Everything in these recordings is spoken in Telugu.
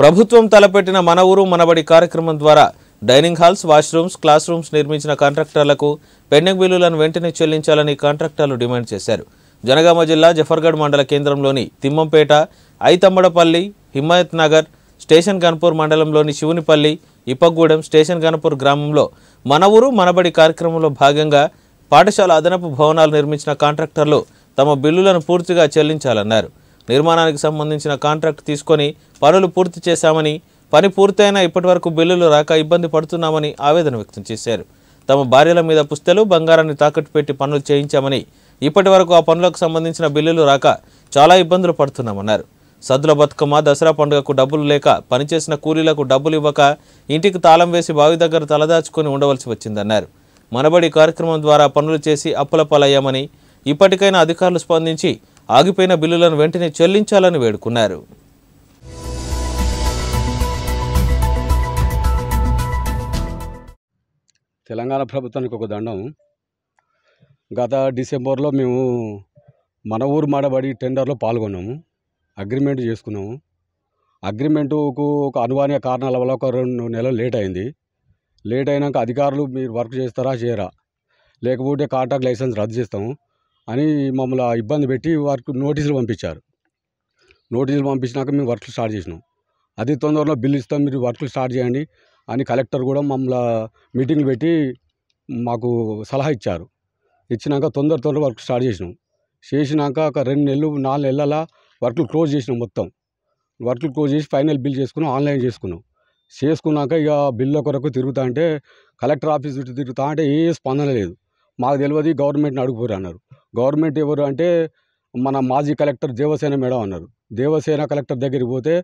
ప్రభుత్వం తలపెట్టిన మన ఊరు మనబడి కార్యక్రమం ద్వారా dining halls washrooms classrooms నిర్మించిన కాంట్రాక్టర్లకు పెండింగ్ బిల్లులను వెంటనే చెల్లించాలని కాంట్రాక్టర్లు డిమాండ్ చేశారు జనగామ జిల్లా జఫర్గఢ్ మండల కేంద్రంలోని తిమ్మంపేట ఐతమ్మడపల్లి హిమాయత్ నగర్ స్టేషన్ గన్పూర్ మండలంలోని శివునిపల్లి ఇప్పగూడెం స్టేషన్ గన్పూర్ గ్రామంలో మన ఊరు మనబడి కార్యక్రమంలో భాగంగా పాఠశాల అదనపు భవనాలు నిర్మించిన కాంట్రాక్టర్లు తమ బిల్లులను పూర్తిగా చెల్లించాలన్నారు నిర్మాణానికి సంబంధించిన కాంట్రాక్ట్ తీసుకొని పనులు పూర్తి చేశామని పని పూర్తయినా ఇప్పటివరకు బిల్లులు రాక ఇబ్బంది పడుతున్నామని ఆవేదన వ్యక్తం చేశారు తమ భార్యల మీద పుస్తలు బంగారాన్ని తాకట్టు పెట్టి పనులు చేయించామని ఇప్పటి ఆ పనులకు సంబంధించిన బిల్లులు రాక చాలా ఇబ్బందులు పడుతున్నామన్నారు సద్దుల బతుకమ్మ దసరా పండుగకు డబ్బులు లేక పనిచేసిన కూలీలకు డబ్బులు ఇవ్వక ఇంటికి తాళం వేసి బావి దగ్గర తలదాచుకొని ఉండవలసి వచ్చిందన్నారు మనబడి కార్యక్రమం ద్వారా పనులు చేసి అప్పుల పాలయ్యామని ఇప్పటికైనా అధికారులు స్పందించి ఆగిపోయిన బిల్లులను వెంటనే చెల్లించాలని వేడుకున్నారు తెలంగాణ ప్రభుత్వానికి ఒక దండం గత డిసెంబర్లో మేము మన ఊరు మాడబడి టెండర్లో పాల్గొన్నాము అగ్రిమెంట్ చేసుకున్నాము అగ్రిమెంటుకు ఒక అనువాన్య కారణాల వల్ల ఒక రెండు నెలలు లేట్ అయింది లేట్ అయినాక అధికారులు మీరు వర్క్ చేస్తారా చేయరా లేకపోతే కాంట్రాక్ట్ లైసెన్స్ రద్దు చేస్తాము అని మమ్మల్ని ఇబ్బంది పెట్టి వారికి నోటీసులు పంపించారు నోటీసులు పంపించినాక మేము వర్క్లు స్టార్ట్ చేసినాం అది తొందరలో బిల్లు ఇస్తాం మీరు వర్క్లు స్టార్ట్ చేయండి అని కలెక్టర్ కూడా మమ్మల్ని మీటింగ్లు పెట్టి మాకు సలహా ఇచ్చారు ఇచ్చినాక తొందర తొందర వర్క్ స్టార్ట్ చేసినాం చేసినాక ఒక రెండు నెలలు నాలుగు నెలల వర్క్లు క్లోజ్ చేసినాం మొత్తం వర్క్లు క్లోజ్ చేసి ఫైనల్ బిల్ చేసుకున్నాం ఆన్లైన్ చేసుకున్నాం చేసుకున్నాక ఇక బిల్లు కొరకు తిరుగుతా అంటే కలెక్టర్ ఆఫీస్ తిరుగుతా అంటే ఏ స్పందన లేదు మాకు తెలియదు గవర్నమెంట్ని అడుగుపోరు అన్నారు గవర్నమెంట్ ఎవరు అంటే మన మాజీ కలెక్టర్ దేవసేన మేడం అన్నారు దేవసేన కలెక్టర్ దగ్గరికి పోతే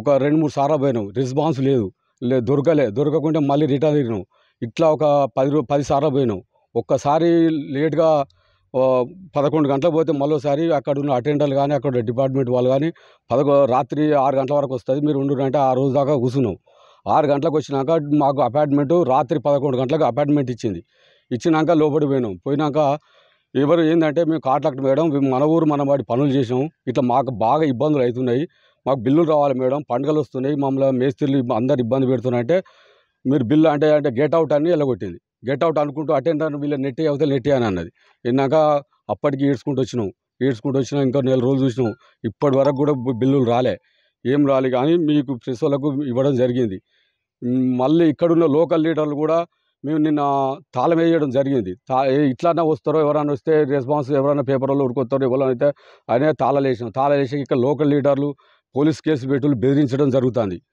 ఒక రెండు మూడు సార్లు పోయినాం రెస్పాన్స్ లేదు లే దొరకలే దొరకకుంటే మళ్ళీ రిటర్న్ తిరిగినాం ఇట్లా ఒక పది రూ పది సార్లు పోయినాం ఒక్కసారి లేట్గా పదకొండు గంటలకు పోతే మరోసారి అక్కడ ఉన్న అటెండర్లు కానీ అక్కడ డిపార్ట్మెంట్ వాళ్ళు కానీ పదకొ రాత్రి ఆరు గంటల వరకు వస్తుంది మీరు అంటే ఆ రోజు దాకా కూర్చున్నాం ఆరు గంటలకు వచ్చినాక మాకు అపార్ట్మెంట్ రాత్రి పదకొండు గంటలకు అపార్ట్మెంట్ ఇచ్చింది ఇచ్చినాక లోపలి పోయినాం పోయినాక ఎవరు ఏంటంటే మేము కాంట్రాక్ట్ మేడం మేము మన ఊరు మన వాడి పనులు చేసాం ఇట్లా మాకు బాగా ఇబ్బందులు అవుతున్నాయి మాకు బిల్లులు రావాలి మేడం పండుగలు వస్తున్నాయి మమ్మల్ని మేస్త్రిలు అందరు ఇబ్బంది పెడుతున్నారంటే మీరు బిల్లు అంటే అంటే గెట్ అవుట్ అని వెళ్ళగొట్టింది గెట్ అవుట్ అనుకుంటూ అటెండర్ వీళ్ళు నెట్టి అవుతే నెట్టి అని అన్నది ఇన్నాక అప్పటికి ఏడ్చుకుంటూ వచ్చినాం ఏడ్చుకుంటూ వచ్చినాం ఇంకా నెల రోజులు చూసినాం ఇప్పటి వరకు కూడా బిల్లులు రాలే ఏం రాలే కానీ మీకు ప్రిన్సిపల్కు వాళ్ళకు ఇవ్వడం జరిగింది మళ్ళీ ఇక్కడున్న లోకల్ లీడర్లు కూడా మేము నిన్న తాళం వేయడం జరిగింది తా ఇట్లానే వస్తారో ఎవరైనా వస్తే రెస్పాన్స్ ఎవరైనా పేపర్లో ఉరుకొస్తారో ఎవరైనా అయితే అనే తాళాలు తాళలేసి తాళాలు వేసి ఇక్కడ లోకల్ లీడర్లు పోలీస్ కేసు పెట్టులు బెదిరించడం జరుగుతుంది